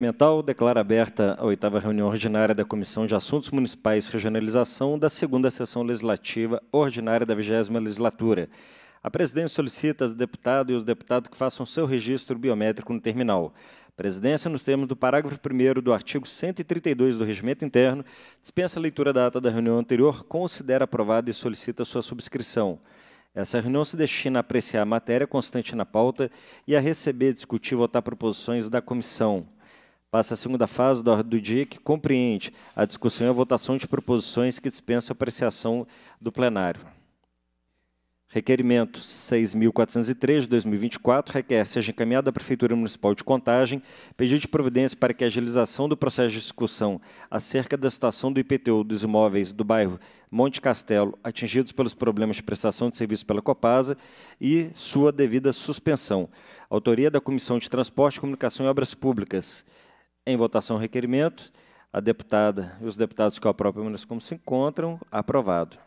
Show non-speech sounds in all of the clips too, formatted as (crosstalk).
Mental declara aberta a oitava reunião ordinária da Comissão de Assuntos Municipais e Regionalização da segunda sessão legislativa ordinária da vigésima legislatura. A presidência solicita aos deputadas e os deputados que façam seu registro biométrico no terminal. A presidência, nos termos do parágrafo 1 do artigo 132 do Regimento Interno, dispensa a leitura da ata da reunião anterior, considera aprovada e solicita sua subscrição. Essa reunião se destina a apreciar a matéria constante na pauta e a receber, discutir e votar proposições da comissão. Passa a segunda fase da ordem do dia, que compreende a discussão e a votação de proposições que dispensam apreciação do plenário. Requerimento 6.403 de 2024 requer seja encaminhado à Prefeitura Municipal de Contagem pedido de providência para que a agilização do processo de discussão acerca da situação do IPTU dos imóveis do bairro Monte Castelo atingidos pelos problemas de prestação de serviço pela Copasa e sua devida suspensão. Autoria da Comissão de Transporte, Comunicação e Obras Públicas. Em votação o requerimento, a deputada e os deputados que aprovem menos como se encontram, aprovado.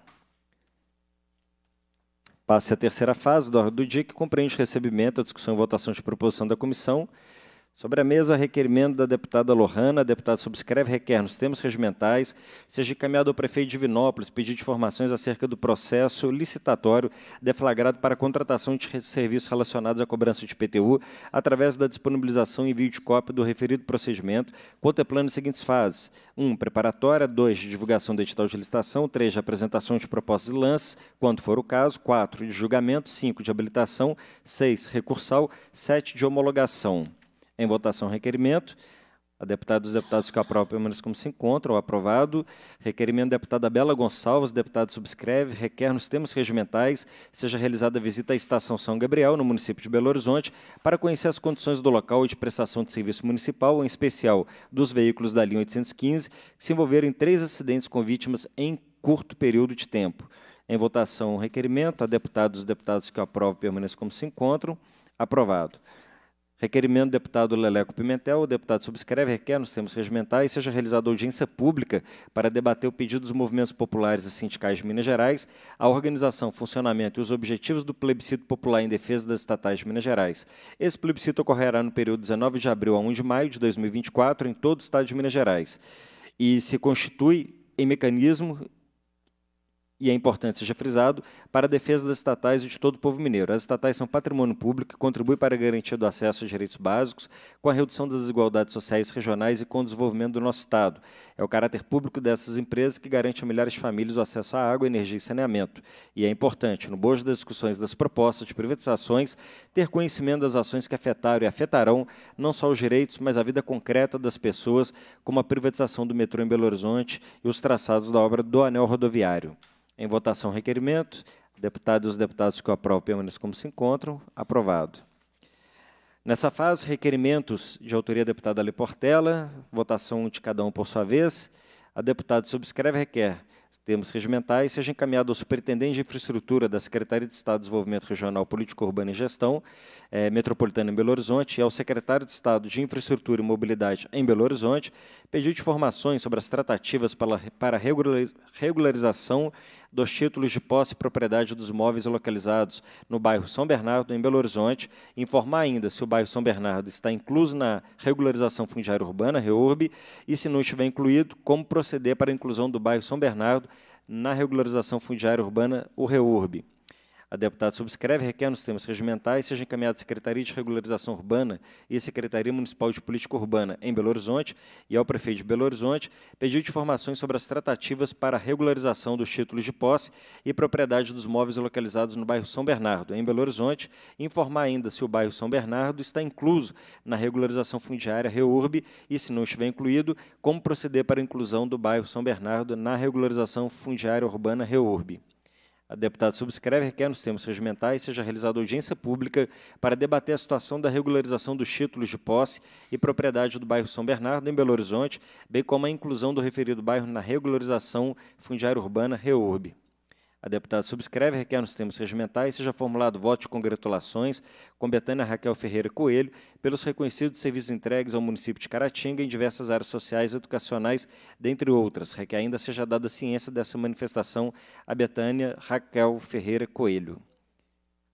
Passe a terceira fase da ordem do dia, que compreende recebimento, a discussão e votação de proposição da comissão Sobre a mesa, requerimento da deputada Lohana. A deputada subscreve requer nos termos regimentais, seja encaminhado ao prefeito de Vinópolis pedido de informações acerca do processo licitatório deflagrado para a contratação de serviços relacionados à cobrança de PTU, através da disponibilização e envio de cópia do referido procedimento, contemplando as seguintes fases: 1. Um, preparatória, 2. divulgação do edital de licitação, 3. apresentação de propostas e lances, quando for o caso, 4. de julgamento, 5. de habilitação, 6. recursal, 7. de homologação. Em votação, requerimento. A deputada dos deputados que Capral permanece como se encontram. Aprovado. Requerimento da deputada Bela Gonçalves, deputado subscreve, requer nos termos regimentais seja realizada a visita à Estação São Gabriel, no município de Belo Horizonte, para conhecer as condições do local de prestação de serviço municipal, em especial dos veículos da linha 815, que se envolveram em três acidentes com vítimas em curto período de tempo. Em votação, requerimento. A deputada dos deputados que aprovam permanece como se encontram. Aprovado. Requerimento do deputado Leleco Pimentel. O deputado subscreve, requer nos termos regimentais, seja realizada audiência pública para debater o pedido dos movimentos populares e sindicais de Minas Gerais, a organização, funcionamento e os objetivos do plebiscito popular em defesa das estatais de Minas Gerais. Esse plebiscito ocorrerá no período 19 de abril a 1 de maio de 2024 em todo o estado de Minas Gerais e se constitui em mecanismo e é importante seja frisado, para a defesa das estatais e de todo o povo mineiro. As estatais são patrimônio público que contribui para a garantia do acesso a direitos básicos, com a redução das desigualdades sociais regionais e com o desenvolvimento do nosso Estado. É o caráter público dessas empresas que garante a milhares de famílias o acesso à água, energia e saneamento. E é importante, no bojo das discussões das propostas de privatizações, ter conhecimento das ações que afetaram e afetarão não só os direitos, mas a vida concreta das pessoas, como a privatização do metrô em Belo Horizonte e os traçados da obra do anel rodoviário. Em votação, requerimento. Deputado e os deputados que o aprovam permaneçam como se encontram. Aprovado. Nessa fase, requerimentos de autoria da deputada Ali Portela, votação de cada um por sua vez. A deputada subscreve requer termos regimentais, seja encaminhado ao Superintendente de Infraestrutura da Secretaria de Estado de Desenvolvimento Regional, Político Urbana e Gestão, eh, Metropolitana em Belo Horizonte, e ao Secretário de Estado de Infraestrutura e Mobilidade em Belo Horizonte, pedido informações sobre as tratativas para, para regularização dos títulos de posse e propriedade dos móveis localizados no bairro São Bernardo, em Belo Horizonte, informar ainda se o bairro São Bernardo está incluso na regularização fundiária urbana, REURB, e se não estiver incluído, como proceder para a inclusão do bairro São Bernardo na regularização fundiária urbana, o REURB. A deputada subscreve, requer nos termos regimentais, seja encaminhada à Secretaria de Regularização Urbana e Secretaria Municipal de Política Urbana em Belo Horizonte e ao prefeito de Belo Horizonte, pedido de informações sobre as tratativas para a regularização dos títulos de posse e propriedade dos móveis localizados no bairro São Bernardo, em Belo Horizonte, e informar ainda se o bairro São Bernardo está incluso na regularização fundiária REURB e, se não estiver incluído, como proceder para a inclusão do bairro São Bernardo na regularização fundiária urbana REURB. A deputada subscreve requer nos termos regimentais seja realizada audiência pública para debater a situação da regularização dos títulos de posse e propriedade do bairro São Bernardo, em Belo Horizonte, bem como a inclusão do referido bairro na regularização fundiária urbana REURB. A deputada subscreve, requer nos termos regimentais, seja formulado voto de congratulações com Betânia Raquel Ferreira Coelho pelos reconhecidos serviços entregues ao município de Caratinga em diversas áreas sociais e educacionais, dentre outras. Requer ainda seja dada ciência dessa manifestação a Betânia Raquel Ferreira Coelho.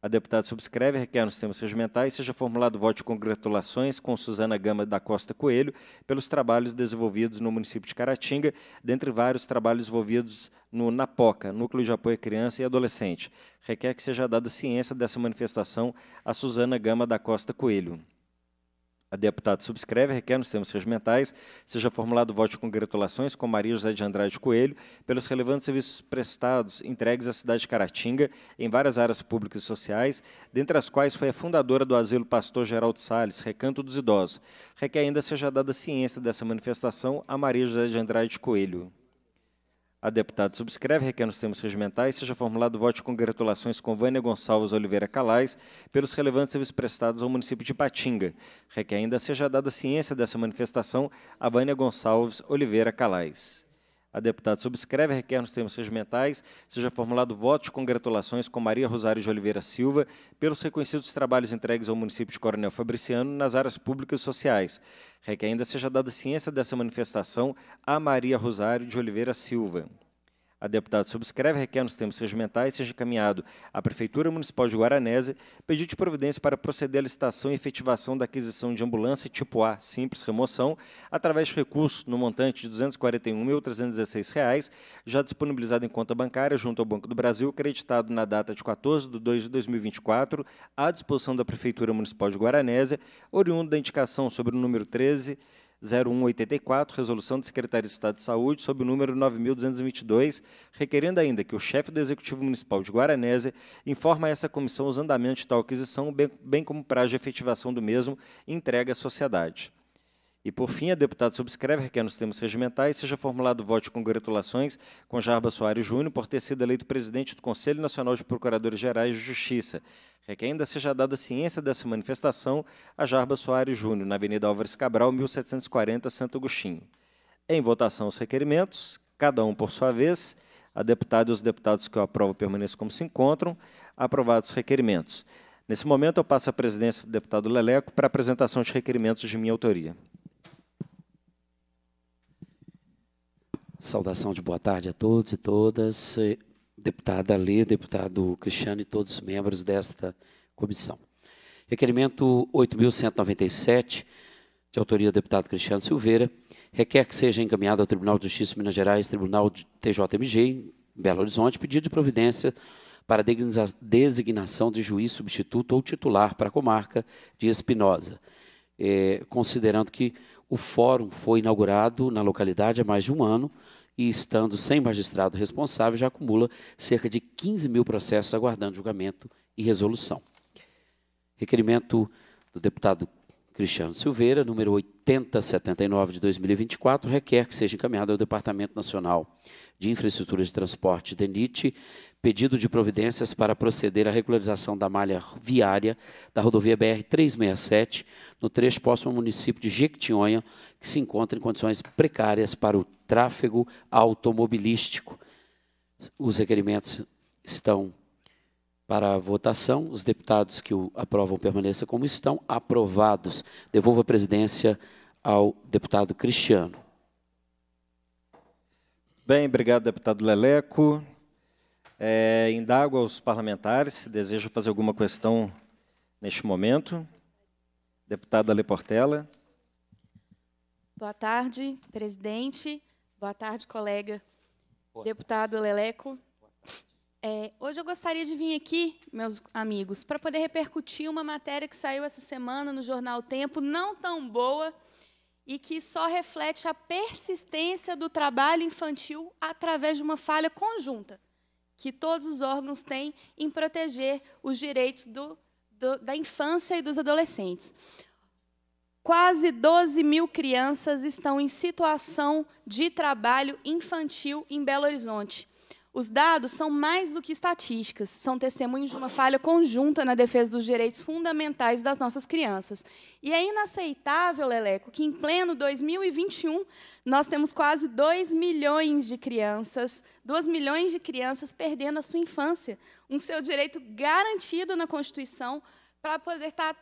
A deputada subscreve, requer nos termos regimentais, seja formulado voto de congratulações com Suzana Gama da Costa Coelho pelos trabalhos desenvolvidos no município de Caratinga, dentre vários trabalhos desenvolvidos no NAPOCA, Núcleo de Apoio à Criança e Adolescente. Requer que seja dada ciência dessa manifestação a Suzana Gama da Costa Coelho. A deputada subscreve, requer nos termos regimentais, seja formulado voto de congratulações com Maria José de Andrade Coelho pelos relevantes serviços prestados entregues à cidade de Caratinga em várias áreas públicas e sociais, dentre as quais foi a fundadora do Asilo Pastor Geraldo Salles, Recanto dos Idosos. Requer ainda seja dada ciência dessa manifestação a Maria José de Andrade Coelho a deputado subscreve, requer nos termos regimentais, seja formulado voto de congratulações com Vânia Gonçalves Oliveira Calais pelos relevantes serviços prestados ao município de Patinga. Requer ainda seja dada ciência dessa manifestação a Vânia Gonçalves Oliveira Calais a deputada subscreve, requer nos termos regimentais, seja formulado voto de congratulações com Maria Rosário de Oliveira Silva pelos reconhecidos trabalhos entregues ao município de Coronel Fabriciano nas áreas públicas e sociais. Requer ainda seja dada ciência dessa manifestação a Maria Rosário de Oliveira Silva. A deputada subscreve, requer nos termos regimentais, seja encaminhado à Prefeitura Municipal de Guaranésia pedido de providência para proceder à licitação e efetivação da aquisição de ambulância tipo A simples remoção, através de recurso no montante de R$ 241.316, já disponibilizado em conta bancária junto ao Banco do Brasil, creditado na data de 14 de 2 de 2024, à disposição da Prefeitura Municipal de Guaranésia, oriundo da indicação sobre o número 13 0184, resolução da Secretaria de Estado de Saúde, sob o número 9.222, requerendo ainda que o chefe do Executivo Municipal de Guaranese informe a essa comissão os andamentos de tal aquisição, bem, bem como o prazo de efetivação do mesmo e entregue à sociedade. E, por fim, a deputada subscreve, requer nos termos regimentais, seja formulado voto de congratulações com Jarba Soares Júnior por ter sido eleito presidente do Conselho Nacional de Procuradores Gerais de Justiça. Requer ainda seja dada ciência dessa manifestação a Jarba Soares Júnior, na Avenida Álvares Cabral, 1740, Santo Agostinho. Em votação os requerimentos, cada um por sua vez. A deputada e os deputados que eu aprovo permaneçam como se encontram. Aprovados os requerimentos. Nesse momento, eu passo a presidência do deputado Leleco para a apresentação de requerimentos de minha autoria. Saudação de boa tarde a todos e todas, deputada Lê, deputado Cristiano e todos os membros desta comissão. Requerimento 8.197, de autoria do deputado Cristiano Silveira, requer que seja encaminhado ao Tribunal de Justiça de Minas Gerais, Tribunal de TJMG, em Belo Horizonte, pedido de providência para a designação de juiz substituto ou titular para a comarca de Espinosa, é, considerando que o fórum foi inaugurado na localidade há mais de um ano e, estando sem magistrado responsável, já acumula cerca de 15 mil processos aguardando julgamento e resolução. Requerimento do deputado Cristiano Silveira, número 8079 de 2024, requer que seja encaminhado ao Departamento Nacional de Infraestrutura de Transporte, DENIT, pedido de providências para proceder à regularização da malha viária da rodovia BR-367, no trecho próximo ao município de Jequitinhonha, que se encontra em condições precárias para o tráfego automobilístico. Os requerimentos estão para a votação. Os deputados que o aprovam permaneçam como estão. Aprovados. Devolvo a presidência ao deputado Cristiano. Bem, obrigado, deputado Leleco. É, indago aos parlamentares se desejam fazer alguma questão neste momento. Deputada Portela. Boa tarde, presidente. Boa tarde, colega. Boa deputado tarde. Leleco. Boa tarde. É, hoje eu gostaria de vir aqui, meus amigos, para poder repercutir uma matéria que saiu essa semana no jornal Tempo, não tão boa, e que só reflete a persistência do trabalho infantil através de uma falha conjunta que todos os órgãos têm em proteger os direitos do, do, da infância e dos adolescentes. Quase 12 mil crianças estão em situação de trabalho infantil em Belo Horizonte. Os dados são mais do que estatísticas, são testemunhos de uma falha conjunta na defesa dos direitos fundamentais das nossas crianças. E é inaceitável, Leleco, que em pleno 2021 nós temos quase 2 milhões de crianças, 2 milhões de crianças perdendo a sua infância, um seu direito garantido na Constituição para poder estar tá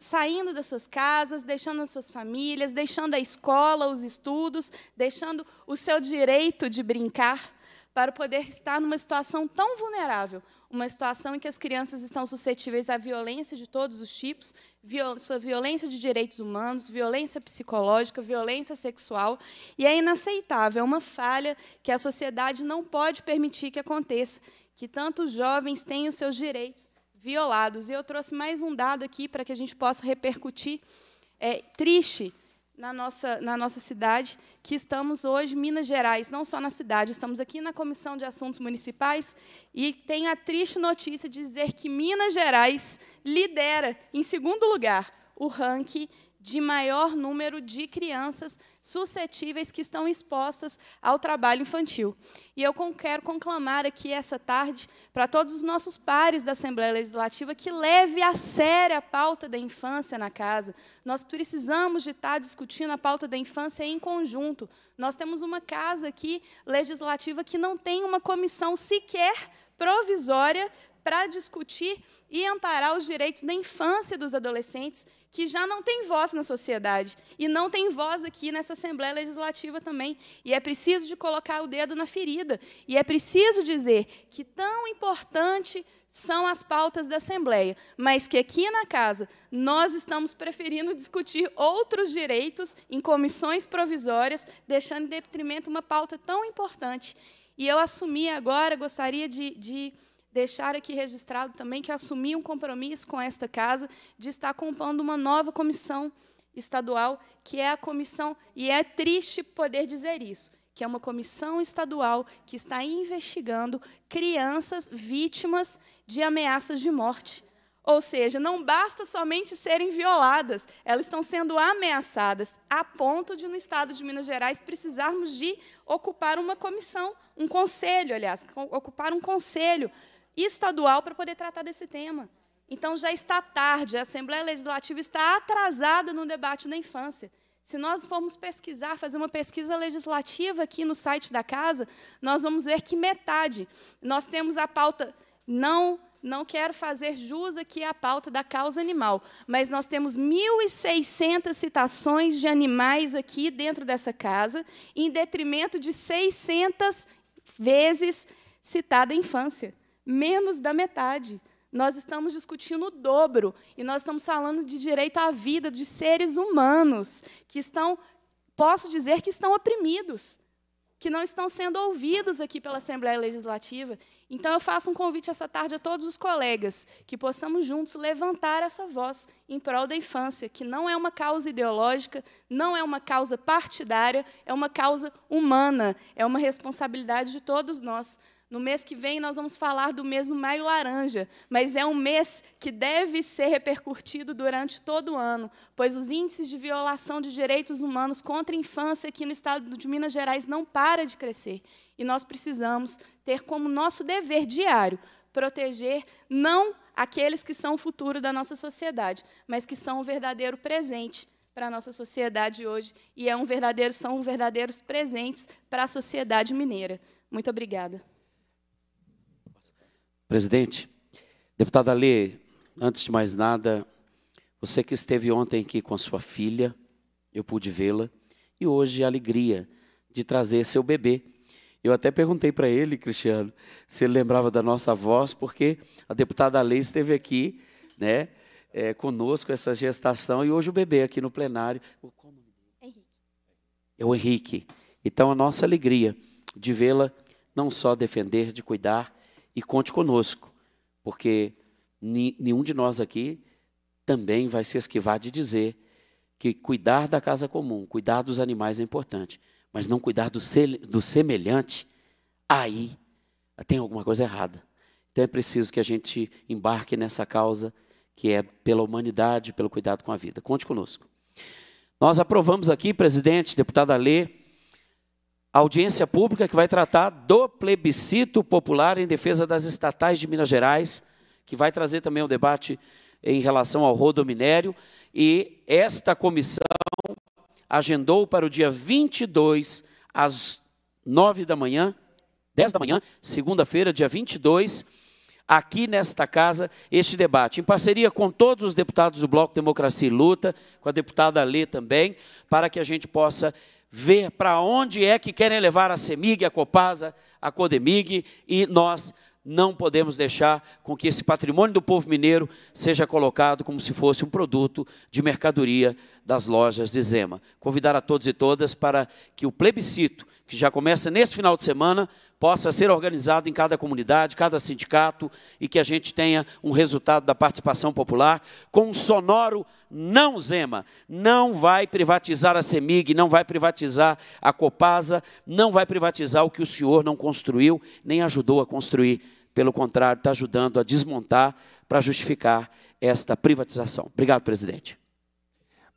saindo das suas casas, deixando as suas famílias, deixando a escola, os estudos, deixando o seu direito de brincar para poder estar numa situação tão vulnerável, uma situação em que as crianças estão suscetíveis à violência de todos os tipos, viol sua violência de direitos humanos, violência psicológica, violência sexual, e é inaceitável, é uma falha que a sociedade não pode permitir que aconteça, que tantos jovens tenham seus direitos violados. E eu trouxe mais um dado aqui para que a gente possa repercutir. É triste na nossa, na nossa cidade, que estamos hoje, Minas Gerais, não só na cidade, estamos aqui na Comissão de Assuntos Municipais, e tem a triste notícia de dizer que Minas Gerais lidera, em segundo lugar, o ranking de maior número de crianças suscetíveis que estão expostas ao trabalho infantil. E eu quero conclamar aqui essa tarde para todos os nossos pares da Assembleia Legislativa que leve a sério a pauta da infância na casa. Nós precisamos de estar discutindo a pauta da infância em conjunto. Nós temos uma casa aqui legislativa que não tem uma comissão sequer provisória para discutir e amparar os direitos da infância dos adolescentes que já não tem voz na sociedade e não tem voz aqui nessa Assembleia Legislativa também. E é preciso de colocar o dedo na ferida e é preciso dizer que tão importante são as pautas da Assembleia, mas que aqui na casa nós estamos preferindo discutir outros direitos em comissões provisórias, deixando em detrimento uma pauta tão importante. E eu assumi agora, gostaria de, de deixar aqui registrado também que assumi um compromisso com esta casa de estar compondo uma nova comissão estadual, que é a comissão, e é triste poder dizer isso, que é uma comissão estadual que está investigando crianças vítimas de ameaças de morte. Ou seja, não basta somente serem violadas, elas estão sendo ameaçadas, a ponto de, no estado de Minas Gerais, precisarmos de ocupar uma comissão, um conselho, aliás, ocupar um conselho estadual para poder tratar desse tema. Então já está tarde, a Assembleia Legislativa está atrasada no debate da infância. Se nós formos pesquisar, fazer uma pesquisa legislativa aqui no site da casa, nós vamos ver que metade. Nós temos a pauta não não quero fazer jus aqui à pauta da causa animal, mas nós temos 1.600 citações de animais aqui dentro dessa casa, em detrimento de 600 vezes citada a infância menos da metade. Nós estamos discutindo o dobro e nós estamos falando de direito à vida de seres humanos que estão, posso dizer, que estão oprimidos, que não estão sendo ouvidos aqui pela Assembleia Legislativa. Então eu faço um convite essa tarde a todos os colegas que possamos juntos levantar essa voz em prol da infância, que não é uma causa ideológica, não é uma causa partidária, é uma causa humana, é uma responsabilidade de todos nós. No mês que vem, nós vamos falar do mês do Maio Laranja, mas é um mês que deve ser repercutido durante todo o ano, pois os índices de violação de direitos humanos contra a infância aqui no estado de Minas Gerais não para de crescer. E nós precisamos ter como nosso dever diário proteger não aqueles que são o futuro da nossa sociedade, mas que são o verdadeiro presente para a nossa sociedade hoje e é um verdadeiro, são verdadeiros presentes para a sociedade mineira. Muito obrigada. Presidente, deputada Lê, antes de mais nada, você que esteve ontem aqui com a sua filha, eu pude vê-la, e hoje a alegria de trazer seu bebê. Eu até perguntei para ele, Cristiano, se ele lembrava da nossa voz, porque a deputada Lê esteve aqui, né, é, conosco essa gestação, e hoje o bebê aqui no plenário. Henrique. É o Henrique. Então, a nossa alegria de vê-la não só defender, de cuidar, e conte conosco, porque nenhum de nós aqui também vai se esquivar de dizer que cuidar da casa comum, cuidar dos animais é importante, mas não cuidar do, se, do semelhante, aí tem alguma coisa errada. Então é preciso que a gente embarque nessa causa que é pela humanidade, pelo cuidado com a vida. Conte conosco. Nós aprovamos aqui, presidente, deputada Lê, audiência pública que vai tratar do plebiscito popular em defesa das estatais de Minas Gerais, que vai trazer também um debate em relação ao rodominério. E esta comissão agendou para o dia 22, às 9 da manhã, 10 da manhã, segunda-feira, dia 22, aqui nesta casa, este debate, em parceria com todos os deputados do Bloco Democracia e Luta, com a deputada Lê também, para que a gente possa ver para onde é que querem levar a Semig, a Copasa, a Codemig, e nós não podemos deixar com que esse patrimônio do povo mineiro seja colocado como se fosse um produto de mercadoria das lojas de Zema. Convidar a todos e todas para que o plebiscito, que já começa nesse final de semana, possa ser organizado em cada comunidade, cada sindicato e que a gente tenha um resultado da participação popular com um sonoro não Zema. Não vai privatizar a CEMIG, não vai privatizar a Copasa, não vai privatizar o que o senhor não construiu nem ajudou a construir. Pelo contrário, está ajudando a desmontar para justificar esta privatização. Obrigado, presidente.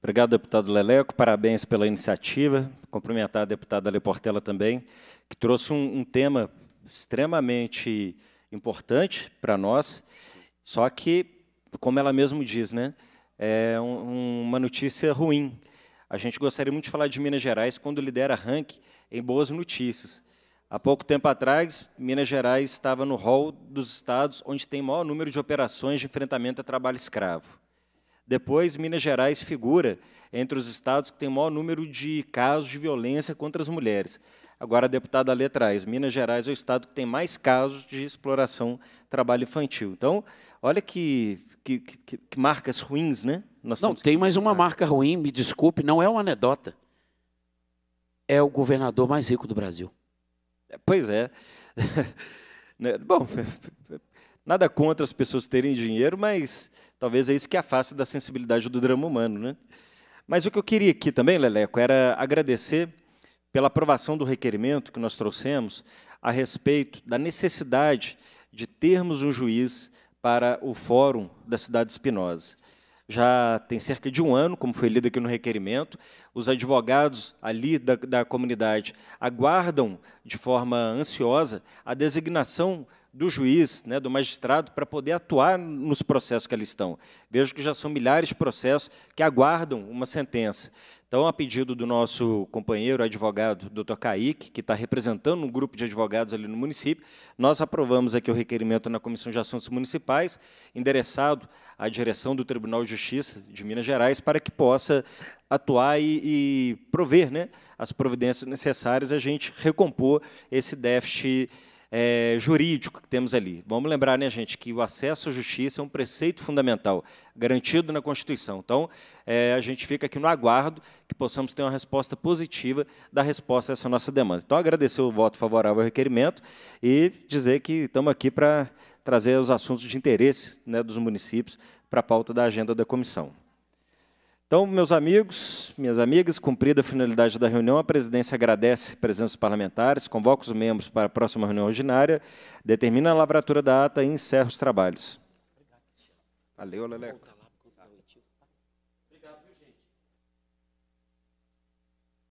Obrigado, deputado Leleco. Parabéns pela iniciativa. Cumprimentar a deputada Leportela também, que trouxe um, um tema extremamente importante para nós. Só que, como ela mesmo diz, né, é um, uma notícia ruim. A gente gostaria muito de falar de Minas Gerais quando lidera ranking em boas notícias. Há pouco tempo atrás, Minas Gerais estava no rol dos estados onde tem maior número de operações de enfrentamento a trabalho escravo. Depois, Minas Gerais figura entre os estados que tem maior número de casos de violência contra as mulheres. Agora, a deputada Lê traz, Minas Gerais é o estado que tem mais casos de exploração trabalho infantil. Então, olha que, que, que, que marcas ruins, né? Nós não, tem mais uma ah. marca ruim, me desculpe, não é uma anedota. É o governador mais rico do Brasil. É, pois é. (laughs) Né, bom, Nada contra as pessoas terem dinheiro, mas talvez é isso que afasta da sensibilidade do drama humano. Né? Mas o que eu queria aqui também, Leleco, era agradecer pela aprovação do requerimento que nós trouxemos a respeito da necessidade de termos um juiz para o Fórum da Cidade de Espinosa. Já tem cerca de um ano, como foi lido aqui no requerimento, os advogados ali da, da comunidade aguardam de forma ansiosa a designação do juiz, né, do magistrado, para poder atuar nos processos que ali estão. Vejo que já são milhares de processos que aguardam uma sentença. Então, a pedido do nosso companheiro advogado, doutor Kaique, que está representando um grupo de advogados ali no município, nós aprovamos aqui o requerimento na Comissão de Assuntos Municipais, endereçado à direção do Tribunal de Justiça de Minas Gerais, para que possa atuar e, e prover né, as providências necessárias a gente recompor esse déficit é, jurídico que temos ali. Vamos lembrar, né, gente, que o acesso à justiça é um preceito fundamental, garantido na Constituição. Então, é, a gente fica aqui no aguardo que possamos ter uma resposta positiva da resposta a essa nossa demanda. Então, agradecer o voto favorável ao requerimento e dizer que estamos aqui para trazer os assuntos de interesse né, dos municípios para a pauta da agenda da comissão. Então, meus amigos, minhas amigas, cumprida a finalidade da reunião, a presidência agradece a presença dos parlamentares, convoca os membros para a próxima reunião ordinária, determina a lavratura da ata e encerra os trabalhos. Valeu, Leleco.